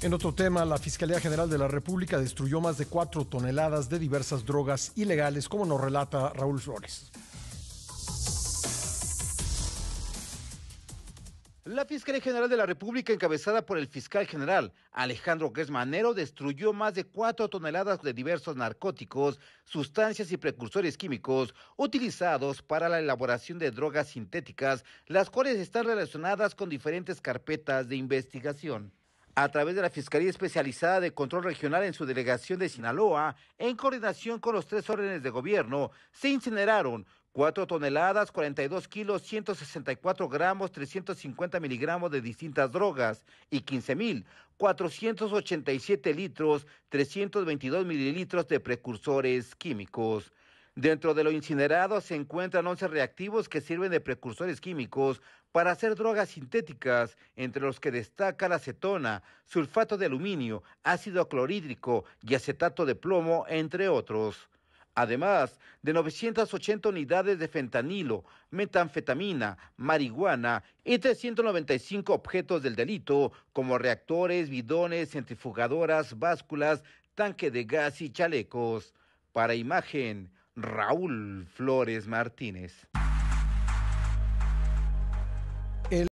En otro tema, la Fiscalía General de la República destruyó más de cuatro toneladas de diversas drogas ilegales, como nos relata Raúl Flores. La Fiscalía General de la República, encabezada por el fiscal general Alejandro Manero, destruyó más de cuatro toneladas de diversos narcóticos, sustancias y precursores químicos utilizados para la elaboración de drogas sintéticas, las cuales están relacionadas con diferentes carpetas de investigación a través de la Fiscalía Especializada de Control Regional en su delegación de Sinaloa, en coordinación con los tres órdenes de gobierno, se incineraron 4 toneladas, 42 kilos, 164 gramos, 350 miligramos de distintas drogas y mil, 487 litros, 322 mililitros de precursores químicos. Dentro de lo incinerado se encuentran 11 reactivos que sirven de precursores químicos para hacer drogas sintéticas, entre los que destaca la acetona, sulfato de aluminio, ácido clorhídrico y acetato de plomo, entre otros. Además de 980 unidades de fentanilo, metanfetamina, marihuana y 395 objetos del delito, como reactores, bidones, centrifugadoras, básculas, tanque de gas y chalecos. Para imagen, Raúl Flores Martínez.